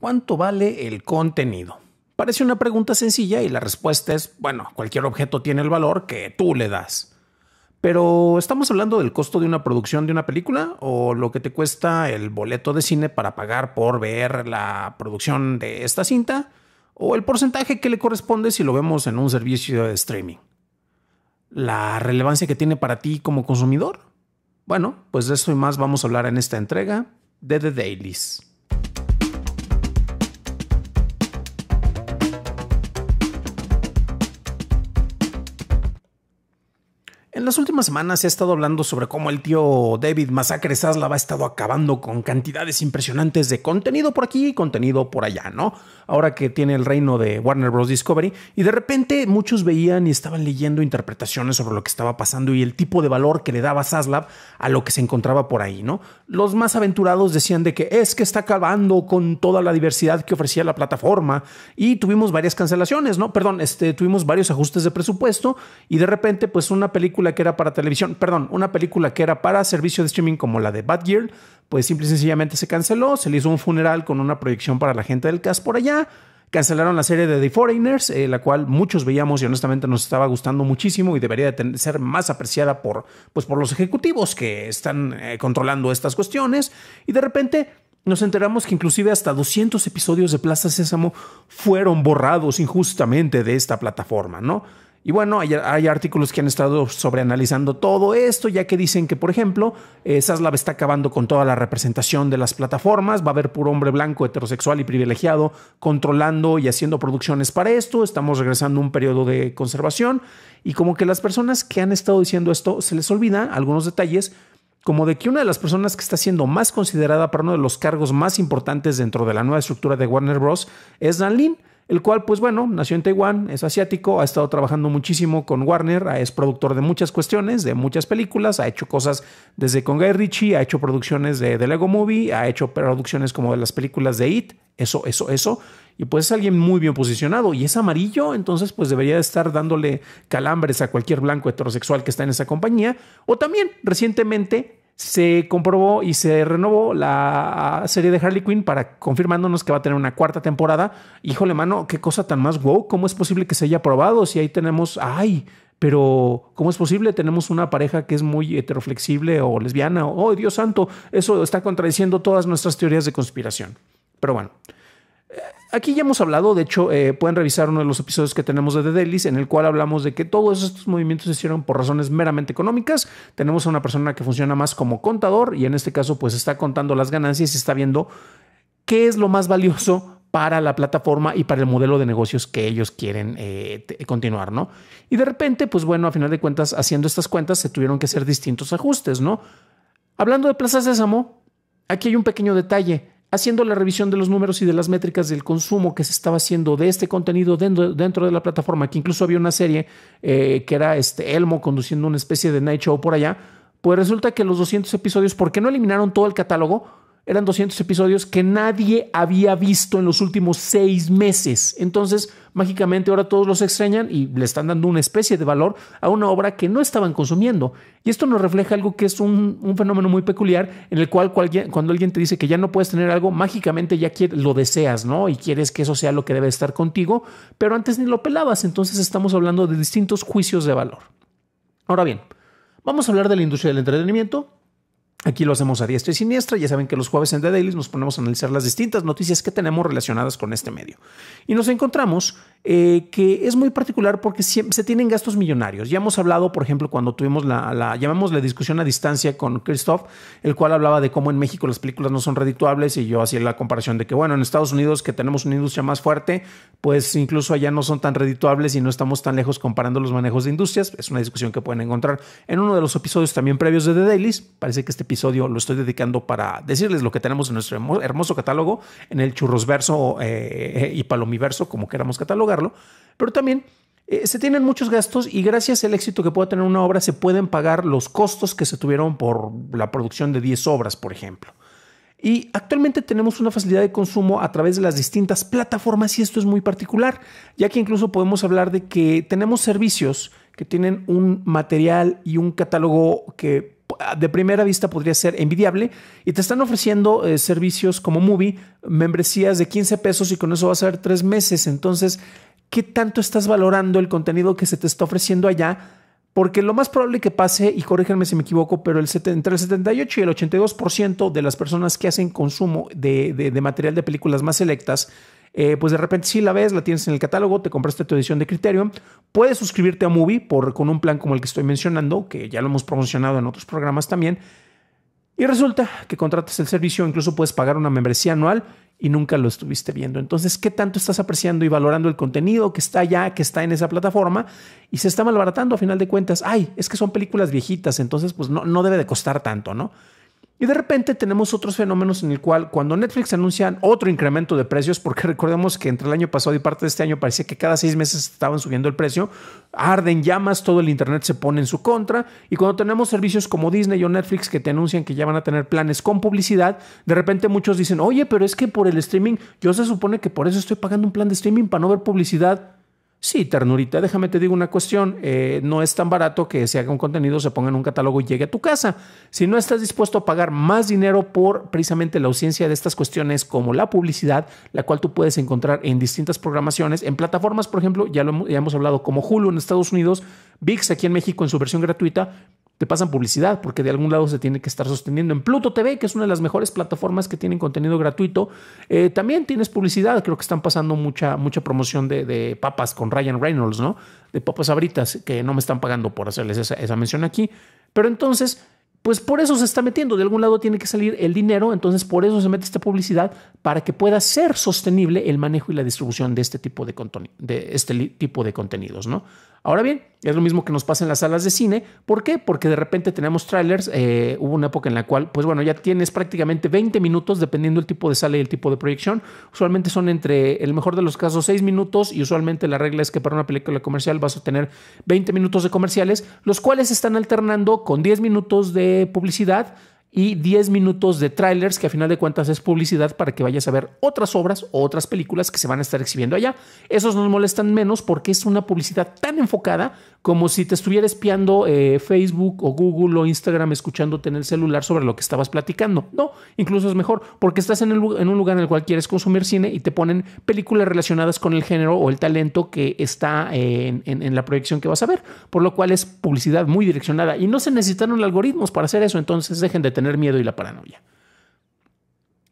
¿Cuánto vale el contenido? Parece una pregunta sencilla y la respuesta es, bueno, cualquier objeto tiene el valor que tú le das. Pero ¿estamos hablando del costo de una producción de una película o lo que te cuesta el boleto de cine para pagar por ver la producción de esta cinta? ¿O el porcentaje que le corresponde si lo vemos en un servicio de streaming? ¿La relevancia que tiene para ti como consumidor? Bueno, pues de eso y más vamos a hablar en esta entrega de The Dailies. En las últimas semanas se ha estado hablando sobre cómo el tío David Masacre Saslav ha estado acabando con cantidades impresionantes de contenido por aquí y contenido por allá, ¿no? Ahora que tiene el reino de Warner Bros. Discovery, y de repente muchos veían y estaban leyendo interpretaciones sobre lo que estaba pasando y el tipo de valor que le daba Saslav a lo que se encontraba por ahí, ¿no? Los más aventurados decían de que es que está acabando con toda la diversidad que ofrecía la plataforma y tuvimos varias cancelaciones, ¿no? Perdón, este, tuvimos varios ajustes de presupuesto y de repente, pues una película que era para televisión, perdón, una película que era para servicio de streaming como la de Bad pues simple y sencillamente se canceló, se le hizo un funeral con una proyección para la gente del cast por allá, cancelaron la serie de The Foreigners, eh, la cual muchos veíamos y honestamente nos estaba gustando muchísimo y debería de ser más apreciada por, pues por los ejecutivos que están eh, controlando estas cuestiones, y de repente nos enteramos que inclusive hasta 200 episodios de Plaza Sésamo fueron borrados injustamente de esta plataforma, ¿no? Y bueno, hay, artículos que han estado sobreanalizando todo esto, ya que dicen que, por ejemplo, Saslav eh, está acabando con toda la representación de las plataformas, va a haber puro hombre blanco, heterosexual y privilegiado controlando y haciendo producciones para esto, estamos regresando a un periodo de conservación y como que las personas que han estado diciendo esto se les olvida algunos detalles, como de que una de las personas que está siendo más considerada para uno de los cargos más importantes dentro de la nueva estructura de Warner Bros. es Dan Lin el cual pues bueno, nació en Taiwán, es asiático, ha estado trabajando muchísimo con Warner, ah, es productor de muchas cuestiones, de muchas películas, ha hecho cosas desde con Guy Ritchie, ha hecho producciones de, de Lego Movie, ha hecho producciones como de las películas de It, eso, eso, eso, y pues es alguien muy bien posicionado y es amarillo, entonces pues debería estar dándole calambres a cualquier blanco heterosexual que está en esa compañía, o también recientemente se comprobó y se renovó la serie de Harley Quinn para confirmándonos que va a tener una cuarta temporada. Híjole, mano, qué cosa tan más wow. ¿Cómo es posible que se haya aprobado? Si ahí tenemos, ay, pero ¿cómo es posible? Tenemos una pareja que es muy heteroflexible o lesbiana. Oh, Dios santo, eso está contradiciendo todas nuestras teorías de conspiración. Pero bueno, Aquí ya hemos hablado, de hecho, eh, pueden revisar uno de los episodios que tenemos de The en el cual hablamos de que todos estos movimientos se hicieron por razones meramente económicas. Tenemos a una persona que funciona más como contador y en este caso, pues está contando las ganancias y está viendo qué es lo más valioso para la plataforma y para el modelo de negocios que ellos quieren eh, continuar, ¿no? Y de repente, pues bueno, a final de cuentas, haciendo estas cuentas, se tuvieron que hacer distintos ajustes, ¿no? Hablando de Plazas de Sésamo, aquí hay un pequeño detalle haciendo la revisión de los números y de las métricas del consumo que se estaba haciendo de este contenido dentro, de la plataforma, que incluso había una serie eh, que era este Elmo conduciendo una especie de night show por allá, pues resulta que los 200 episodios, ¿por qué no eliminaron todo el catálogo? eran 200 episodios que nadie había visto en los últimos seis meses. Entonces, mágicamente ahora todos los extrañan y le están dando una especie de valor a una obra que no estaban consumiendo. Y esto nos refleja algo que es un, fenómeno muy peculiar en el cual cuando alguien te dice que ya no puedes tener algo, mágicamente ya lo deseas, ¿no? Y quieres que eso sea lo que debe estar contigo, pero antes ni lo pelabas. Entonces estamos hablando de distintos juicios de valor. Ahora bien, vamos a hablar de la industria del entretenimiento Aquí lo hacemos a diestra y siniestra. Ya saben que los jueves en The Daily nos ponemos a analizar las distintas noticias que tenemos relacionadas con este medio. Y nos encontramos eh, que es muy particular porque se tienen gastos millonarios. Ya hemos hablado, por ejemplo, cuando tuvimos la, la, llamamos la discusión a distancia con Christoph, el cual hablaba de cómo en México las películas no son redituables y yo hacía la comparación de que, bueno, en Estados Unidos, que tenemos una industria más fuerte, pues incluso allá no son tan redituables y no estamos tan lejos comparando los manejos de industrias. Es una discusión que pueden encontrar en uno de los episodios también previos de The Daily, Parece que este episodio lo estoy dedicando para decirles lo que tenemos en nuestro hermoso catálogo, en el churrosverso verso eh, y palomiverso, como queramos catalogarlo, pero también eh, se tienen muchos gastos y gracias al éxito que pueda tener una obra se pueden pagar los costos que se tuvieron por la producción de 10 obras, por ejemplo. Y actualmente tenemos una facilidad de consumo a través de las distintas plataformas y esto es muy particular, ya que incluso podemos hablar de que tenemos servicios que tienen un material y un catálogo que de primera vista podría ser envidiable y te están ofreciendo eh, servicios como Movie, membresías de 15 pesos y con eso vas a ver tres meses. Entonces, ¿qué tanto estás valorando el contenido que se te está ofreciendo allá? Porque lo más probable que pase, y corríjenme si me equivoco, pero el entre el 78 y el 82% de las personas que hacen consumo de, de material de películas más selectas eh, pues de repente si la ves, la tienes en el catálogo, te compraste tu edición de criterio, puedes suscribirte a Movie por, con un plan como el que estoy mencionando, que ya lo hemos promocionado en otros programas también, y resulta que contratas el servicio, incluso puedes pagar una membresía anual y nunca lo estuviste viendo. Entonces, ¿qué tanto estás apreciando y valorando el contenido que está ya, que está en esa plataforma y se está malbaratando a final de cuentas? Ay, es que son películas viejitas, entonces pues no, no debe de costar tanto, ¿no? Y de repente tenemos otros fenómenos en el cual cuando Netflix anuncian otro incremento de precios, porque recordemos que entre el año pasado y parte de este año parecía que cada seis meses estaban subiendo el precio, arden llamas, todo el Internet se pone en su contra y cuando tenemos servicios como Disney o Netflix que te anuncian que ya van a tener planes con publicidad, de repente muchos dicen, oye, pero es que por el streaming, yo se supone que por eso estoy pagando un plan de streaming para no ver publicidad. Sí, ternurita, déjame te digo una cuestión. Eh, no es tan barato que se haga un contenido, se ponga en un catálogo y llegue a tu casa. Si no estás dispuesto a pagar más dinero por precisamente la ausencia de estas cuestiones como la publicidad, la cual tú puedes encontrar en distintas programaciones, en plataformas, por ejemplo, ya, lo, ya hemos hablado como Hulu en Estados Unidos, VIX aquí en México en su versión gratuita, te pasan publicidad porque de algún lado se tiene que estar sosteniendo. En Pluto TV, que es una de las mejores plataformas que tienen contenido gratuito, eh, también tienes publicidad. Creo que están pasando mucha, mucha promoción de, papas con Ryan Reynolds, ¿no? De papas abritas, que no me están pagando por hacerles esa, mención aquí. Pero entonces, pues por eso se está metiendo. De algún lado tiene que salir el dinero, entonces por eso se mete esta publicidad para que pueda ser sostenible el manejo y la distribución de este tipo de, de, este tipo de contenidos, ¿no? Ahora bien, es lo mismo que nos pasa en las salas de cine. ¿Por qué? Porque de repente tenemos trailers. Eh, hubo una época en la cual, pues bueno, ya tienes prácticamente 20 minutos, dependiendo el tipo de sala y el tipo de proyección. Usualmente son entre, el mejor de los casos, 6 minutos. Y usualmente la regla es que para una película comercial vas a tener 20 minutos de comerciales, los cuales están alternando con 10 minutos de publicidad, y 10 minutos de trailers que a final de cuentas es publicidad para que vayas a ver otras obras o otras películas que se van a estar exhibiendo allá. Esos nos molestan menos porque es una publicidad tan enfocada como si te estuviera espiando eh, Facebook o Google o Instagram escuchándote en el celular sobre lo que estabas platicando. No, incluso es mejor porque estás en, un lugar en el cual quieres consumir cine y te ponen películas relacionadas con el género o el talento que está eh, en, la proyección que vas a ver, por lo cual es publicidad muy direccionada y no se necesitaron algoritmos para hacer eso, entonces dejen de tener miedo y la paranoia.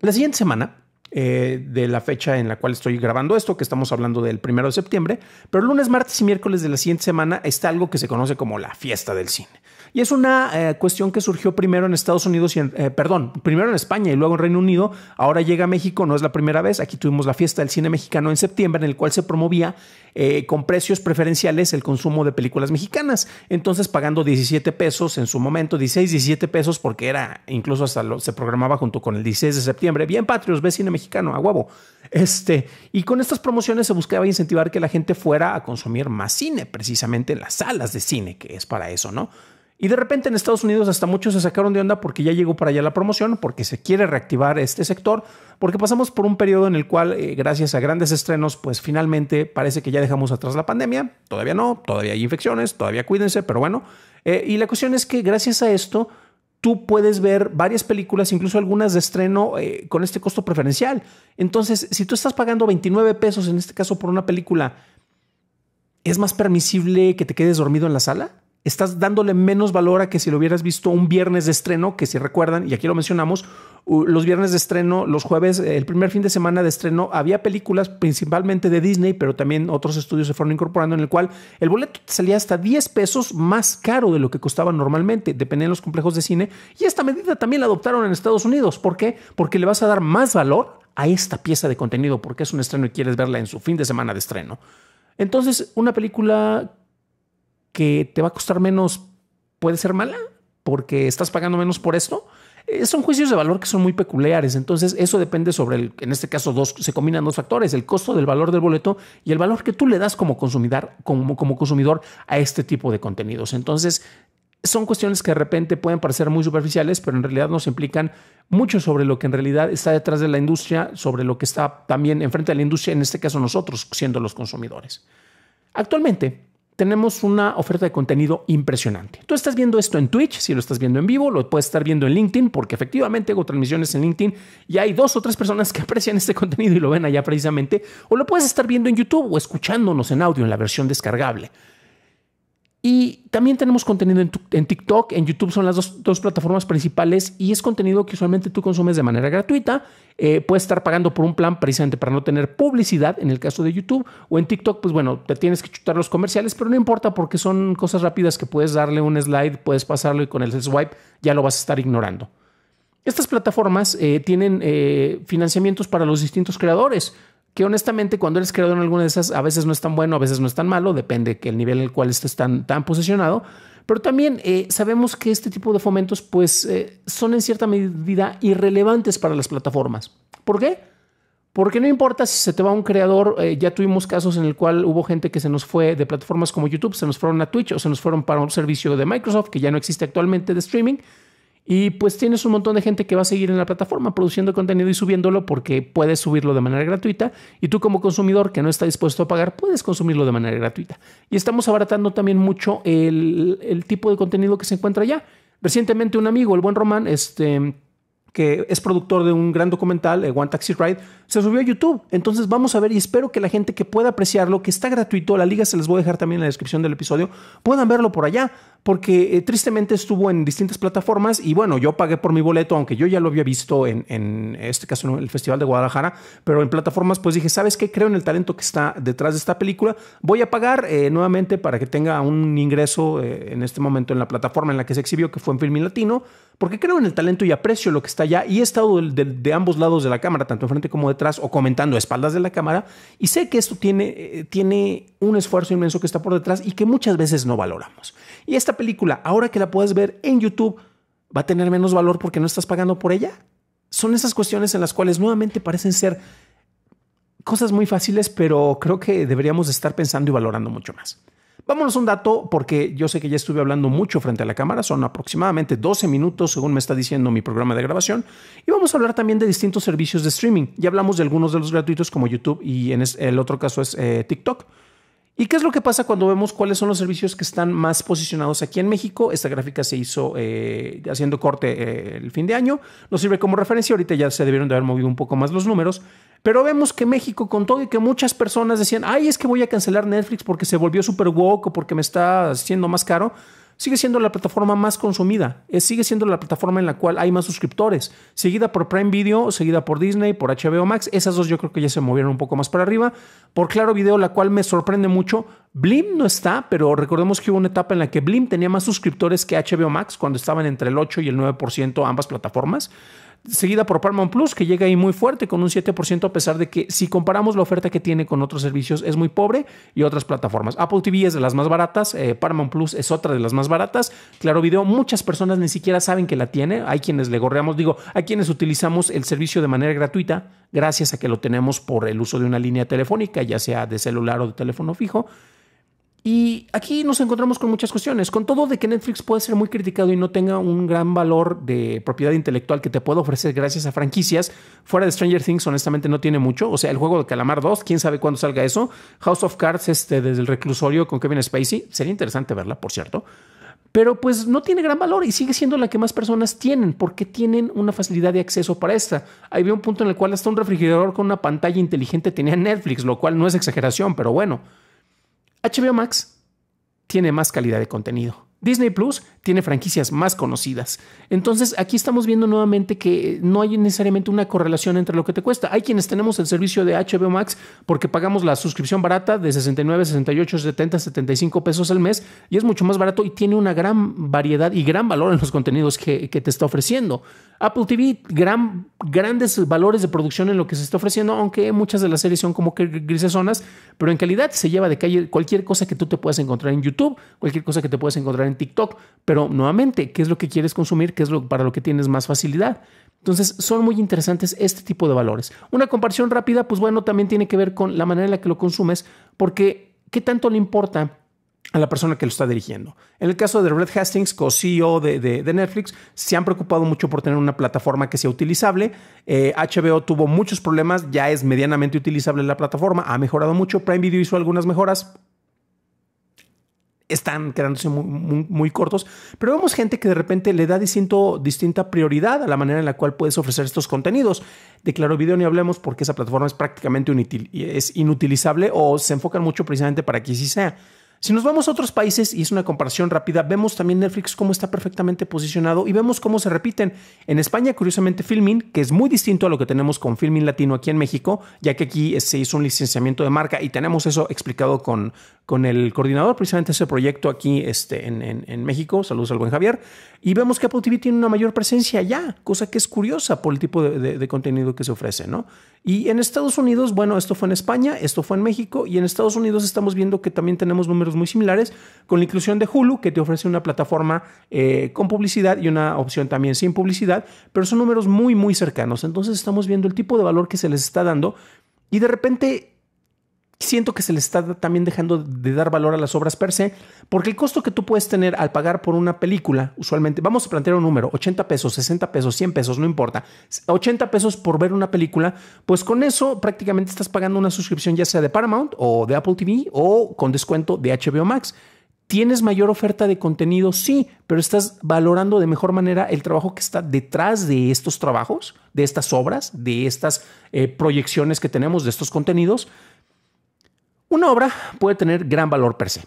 La siguiente semana, eh, de la fecha en la cual estoy grabando esto, que estamos hablando del primero de septiembre, pero lunes, martes y miércoles de la siguiente semana está algo que se conoce como la fiesta del cine. Y es una eh, cuestión que surgió primero en Estados Unidos, y en, eh, perdón, primero en España y luego en Reino Unido. Ahora llega a México, no es la primera vez. Aquí tuvimos la fiesta del cine mexicano en septiembre, en el cual se promovía eh, con precios preferenciales el consumo de películas mexicanas. Entonces pagando 17 pesos en su momento, 16, 17 pesos, porque era incluso hasta lo, se programaba junto con el 16 de septiembre. Bien, patrios, ve cine mexicano, a huevo. Este, y con estas promociones se buscaba incentivar que la gente fuera a consumir más cine, precisamente las salas de cine, que es para eso, ¿no? Y de repente en Estados Unidos hasta muchos se sacaron de onda porque ya llegó para allá la promoción, porque se quiere reactivar este sector, porque pasamos por un periodo en el cual, eh, gracias a grandes estrenos, pues finalmente parece que ya dejamos atrás la pandemia. Todavía no, todavía hay infecciones, todavía cuídense, pero bueno. Eh, y la cuestión es que gracias a esto, tú puedes ver varias películas, incluso algunas de estreno, eh, con este costo preferencial. Entonces, si tú estás pagando 29 pesos, en este caso por una película, ¿es más permisible que te quedes dormido en la sala? estás dándole menos valor a que si lo hubieras visto un viernes de estreno, que si recuerdan, y aquí lo mencionamos, los viernes de estreno, los jueves, el primer fin de semana de estreno, había películas principalmente de Disney, pero también otros estudios se fueron incorporando en el cual el boleto salía hasta 10 pesos más caro de lo que costaba normalmente, dependiendo de los complejos de cine, y esta medida también la adoptaron en Estados Unidos. ¿Por qué? Porque le vas a dar más valor a esta pieza de contenido porque es un estreno y quieres verla en su fin de semana de estreno. Entonces, una película que te va a costar menos puede ser mala porque estás pagando menos por esto. Eh, son juicios de valor que son muy peculiares. Entonces, eso depende sobre el, en este caso, dos, se combinan dos factores: el costo del valor del boleto y el valor que tú le das como consumidor, como, como consumidor a este tipo de contenidos. Entonces, son cuestiones que de repente pueden parecer muy superficiales, pero en realidad nos implican mucho sobre lo que en realidad está detrás de la industria, sobre lo que está también enfrente de la industria, en este caso nosotros, siendo los consumidores. Actualmente, tenemos una oferta de contenido impresionante. Tú estás viendo esto en Twitch, si lo estás viendo en vivo, lo puedes estar viendo en LinkedIn, porque efectivamente hago transmisiones en LinkedIn y hay dos o tres personas que aprecian este contenido y lo ven allá precisamente, o lo puedes estar viendo en YouTube o escuchándonos en audio en la versión descargable. Y también tenemos contenido en, TikTok, en YouTube son las dos, plataformas principales y es contenido que usualmente tú consumes de manera gratuita. Eh, puedes estar pagando por un plan precisamente para no tener publicidad en el caso de YouTube o en TikTok, pues bueno, te tienes que chutar los comerciales, pero no importa porque son cosas rápidas que puedes darle un slide, puedes pasarlo y con el swipe ya lo vas a estar ignorando. Estas plataformas eh, tienen eh, financiamientos para los distintos creadores que honestamente cuando eres creador en alguna de esas, a veces no es tan bueno, a veces no es tan malo, depende que el nivel en el cual estés tan, tan posicionado, pero también eh, sabemos que este tipo de fomentos pues eh, son en cierta medida irrelevantes para las plataformas. ¿Por qué? Porque no importa si se te va un creador, eh, ya tuvimos casos en el cual hubo gente que se nos fue de plataformas como YouTube, se nos fueron a Twitch o se nos fueron para un servicio de Microsoft que ya no existe actualmente de streaming y pues tienes un montón de gente que va a seguir en la plataforma produciendo contenido y subiéndolo porque puedes subirlo de manera gratuita y tú como consumidor que no está dispuesto a pagar puedes consumirlo de manera gratuita. Y estamos abaratando también mucho el, tipo de contenido que se encuentra allá. Recientemente un amigo, el buen Román, este que es productor de un gran documental, eh, One Taxi Ride, se subió a YouTube. Entonces vamos a ver y espero que la gente que pueda apreciarlo, que está gratuito, la liga se les voy a dejar también en la descripción del episodio, puedan verlo por allá, porque eh, tristemente estuvo en distintas plataformas y bueno, yo pagué por mi boleto, aunque yo ya lo había visto en, en este caso en el Festival de Guadalajara, pero en plataformas pues dije, ¿sabes qué? Creo en el talento que está detrás de esta película, voy a pagar eh, nuevamente para que tenga un ingreso eh, en este momento en la plataforma en la que se exhibió, que fue en Filmin Latino, porque creo en el talento y aprecio lo que está allá y he estado de, ambos lados de la cámara, tanto enfrente como de o comentando espaldas de la cámara y sé que esto tiene, eh, tiene un esfuerzo inmenso que está por detrás y que muchas veces no valoramos. Y esta película, ahora que la puedes ver en YouTube, va a tener menos valor porque no estás pagando por ella. Son esas cuestiones en las cuales nuevamente parecen ser cosas muy fáciles, pero creo que deberíamos estar pensando y valorando mucho más. Vámonos un dato porque yo sé que ya estuve hablando mucho frente a la cámara, son aproximadamente 12 minutos según me está diciendo mi programa de grabación, y vamos a hablar también de distintos servicios de streaming. Ya hablamos de algunos de los gratuitos como YouTube y en el otro caso es eh, TikTok. ¿Y qué es lo que pasa cuando vemos cuáles son los servicios que están más posicionados aquí en México? Esta gráfica se hizo eh, haciendo corte eh, el fin de año, nos sirve como referencia, ahorita ya se debieron de haber movido un poco más los números, pero vemos que México, con todo y que muchas personas decían, ay, es que voy a cancelar Netflix porque se volvió súper woke porque me está haciendo más caro, sigue siendo la plataforma más consumida, sigue siendo la plataforma en la cual hay más suscriptores, seguida por Prime Video, seguida por Disney, por HBO Max, esas dos yo creo que ya se movieron un poco más para arriba, por Claro Video, la cual me sorprende mucho, Blim no está, pero recordemos que hubo una etapa en la que Blim tenía más suscriptores que HBO Max cuando estaban entre el 8 y el 9% ambas plataformas seguida por Paramount Plus, que llega ahí muy fuerte con un 7%, a pesar de que si comparamos la oferta que tiene con otros servicios es muy pobre y otras plataformas. Apple TV es de las más baratas, eh, Paramount Plus es otra de las más baratas, Claro Video, muchas personas ni siquiera saben que la tiene, hay quienes le gorreamos, digo, hay quienes utilizamos el servicio de manera gratuita gracias a que lo tenemos por el uso de una línea telefónica, ya sea de celular o de teléfono fijo. Y aquí nos encontramos con muchas cuestiones, con todo de que Netflix puede ser muy criticado y no tenga un gran valor de propiedad intelectual que te pueda ofrecer gracias a franquicias. Fuera de Stranger Things, honestamente, no tiene mucho. O sea, el juego de Calamar 2, quién sabe cuándo salga eso. House of Cards, este, desde el reclusorio con Kevin Spacey. Sería interesante verla, por cierto. Pero pues no tiene gran valor y sigue siendo la que más personas tienen porque tienen una facilidad de acceso para esta. Ahí vi un punto en el cual hasta un refrigerador con una pantalla inteligente tenía Netflix, lo cual no es exageración, pero bueno. HBO Max tiene más calidad de contenido. Disney Plus tiene franquicias más conocidas. Entonces, aquí estamos viendo nuevamente que no hay necesariamente una correlación entre lo que te cuesta. Hay quienes tenemos el servicio de HBO Max porque pagamos la suscripción barata de 69, 68, 70, 75 pesos al mes y es mucho más barato y tiene una gran variedad y gran valor en los contenidos que, te está ofreciendo. Apple TV, gran, grandes valores de producción en lo que se está ofreciendo, aunque muchas de las series son como que grises zonas, pero en calidad se lleva de calle cualquier cosa que tú te puedas encontrar en YouTube, cualquier cosa que te puedas encontrar en en TikTok. Pero nuevamente, ¿qué es lo que quieres consumir? ¿Qué es lo para lo que tienes más facilidad? Entonces, son muy interesantes este tipo de valores. Una comparación rápida, pues bueno, también tiene que ver con la manera en la que lo consumes, porque ¿qué tanto le importa a la persona que lo está dirigiendo. En el caso de Red Hastings, co-CEO de, Netflix, se han preocupado mucho por tener una plataforma que sea utilizable. HBO eh, tuvo muchos problemas, ya es medianamente utilizable la plataforma, ha mejorado mucho. Prime Video hizo algunas mejoras, están quedándose muy, muy, cortos, pero vemos gente que de repente le da distinto, distinta prioridad a la manera en la cual puedes ofrecer estos contenidos. De Claro Video ni hablemos porque esa plataforma es prácticamente inutil, es inutilizable o se enfocan mucho precisamente para que sí sea. Si nos vamos a otros países, y es una comparación rápida, vemos también Netflix cómo está perfectamente posicionado y vemos cómo se repiten. En España, curiosamente, Filmin, que es muy distinto a lo que tenemos con Filmin Latino aquí en México, ya que aquí eh, se hizo un licenciamiento de marca y tenemos eso explicado con, con el coordinador precisamente ese proyecto aquí este, en, México. Saludos al buen Javier. Y vemos que Apple TV tiene una mayor presencia allá, cosa que es curiosa por el tipo de, contenido que se ofrece, ¿no? Y en Estados Unidos, bueno, esto fue en España, esto fue en México, y en Estados Unidos estamos viendo que también tenemos números muy similares, con la inclusión de Hulu, que te ofrece una plataforma eh, con publicidad y una opción también sin publicidad, pero son números muy, muy cercanos. Entonces estamos viendo el tipo de valor que se les está dando y de repente siento que se le está también dejando de dar valor a las obras per se, porque el costo que tú puedes tener al pagar por una película, usualmente, vamos a plantear un número, 80 pesos, 60 pesos, 100 pesos, no importa, 80 pesos por ver una película, pues con eso prácticamente estás pagando una suscripción ya sea de Paramount o de Apple TV o con descuento de HBO Max. ¿Tienes mayor oferta de contenido? Sí, pero estás valorando de mejor manera el trabajo que está detrás de estos trabajos, de estas obras, de estas eh, proyecciones que tenemos, de estos contenidos. Una obra puede tener gran valor per se,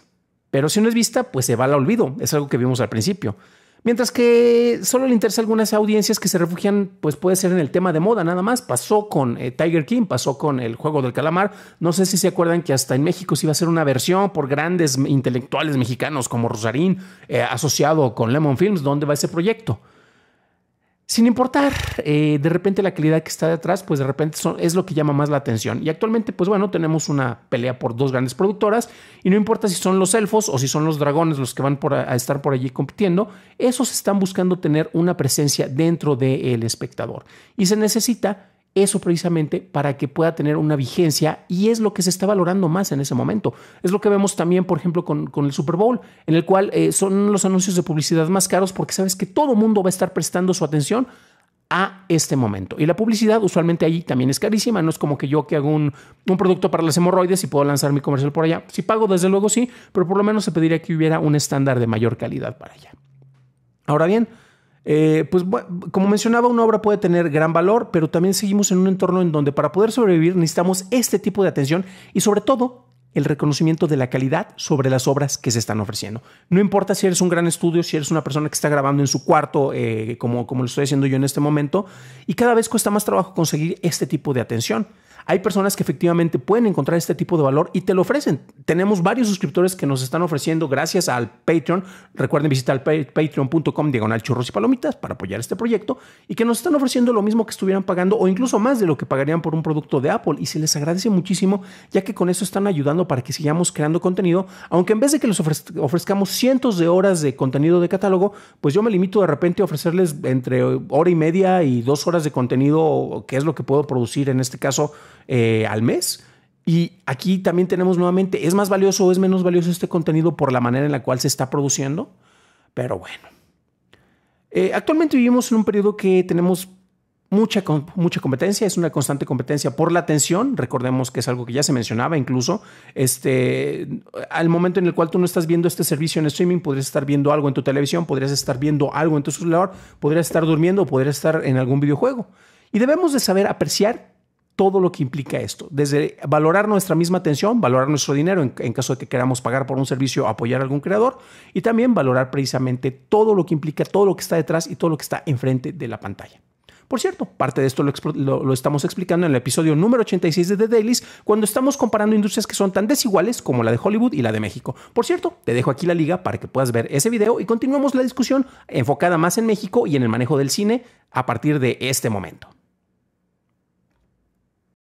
pero si no es vista, pues se va al olvido, es algo que vimos al principio. Mientras que solo le interesa a algunas audiencias que se refugian, pues puede ser en el tema de moda, nada más. Pasó con eh, Tiger King, pasó con el juego del calamar. No sé si se acuerdan que hasta en México se iba a hacer una versión por grandes intelectuales mexicanos como Rosarín, eh, asociado con Lemon Films, ¿dónde va ese proyecto? Sin importar eh, de repente la calidad que está detrás, pues de repente es lo que llama más la atención. Y actualmente, pues bueno, tenemos una pelea por dos grandes productoras y no importa si son los elfos o si son los dragones los que van por a, estar por allí compitiendo, esos están buscando tener una presencia dentro del espectador. Y se necesita eso precisamente para que pueda tener una vigencia y es lo que se está valorando más en ese momento. Es lo que vemos también, por ejemplo, con, con el Super Bowl, en el cual eh, son los anuncios de publicidad más caros porque sabes que todo mundo va a estar prestando su atención a este momento. Y la publicidad usualmente allí también es carísima, no es como que yo que hago un, producto para las hemorroides y puedo lanzar mi comercial por allá. Si pago, desde luego sí, pero por lo menos se pediría que hubiera un estándar de mayor calidad para allá. Ahora bien, eh, pues como mencionaba, una obra puede tener gran valor, pero también seguimos en un entorno en donde para poder sobrevivir necesitamos este tipo de atención y sobre todo el reconocimiento de la calidad sobre las obras que se están ofreciendo. No importa si eres un gran estudio, si eres una persona que está grabando en su cuarto, eh, como, como lo estoy haciendo yo en este momento, y cada vez cuesta más trabajo conseguir este tipo de atención. Hay personas que efectivamente pueden encontrar este tipo de valor y te lo ofrecen. Tenemos varios suscriptores que nos están ofreciendo gracias al Patreon. Recuerden visitar patreon.com diagonal churros y palomitas para apoyar este proyecto y que nos están ofreciendo lo mismo que estuvieran pagando o incluso más de lo que pagarían por un producto de Apple. Y se les agradece muchísimo ya que con eso están ayudando para que sigamos creando contenido. Aunque en vez de que les ofrezcamos cientos de horas de contenido de catálogo, pues yo me limito de repente a ofrecerles entre hora y media y dos horas de contenido, que es lo que puedo producir en este caso eh, al mes. Y aquí también tenemos nuevamente, ¿es más valioso o es menos valioso este contenido por la manera en la cual se está produciendo? Pero bueno. Eh, actualmente vivimos en un periodo que tenemos mucha, mucha competencia, es una constante competencia por la atención. Recordemos que es algo que ya se mencionaba incluso. Este, al momento en el cual tú no estás viendo este servicio en streaming, podrías estar viendo algo en tu televisión, podrías estar viendo algo en tu celular, podrías estar durmiendo podrías estar en algún videojuego. Y debemos de saber apreciar todo lo que implica esto, desde valorar nuestra misma atención, valorar nuestro dinero en, caso de que queramos pagar por un servicio, apoyar a algún creador y también valorar precisamente todo lo que implica, todo lo que está detrás y todo lo que está enfrente de la pantalla. Por cierto, parte de esto lo, estamos explicando en el episodio número 86 de The Dailys, cuando estamos comparando industrias que son tan desiguales como la de Hollywood y la de México. Por cierto, te dejo aquí la liga para que puedas ver ese video y continuemos la discusión enfocada más en México y en el manejo del cine a partir de este momento.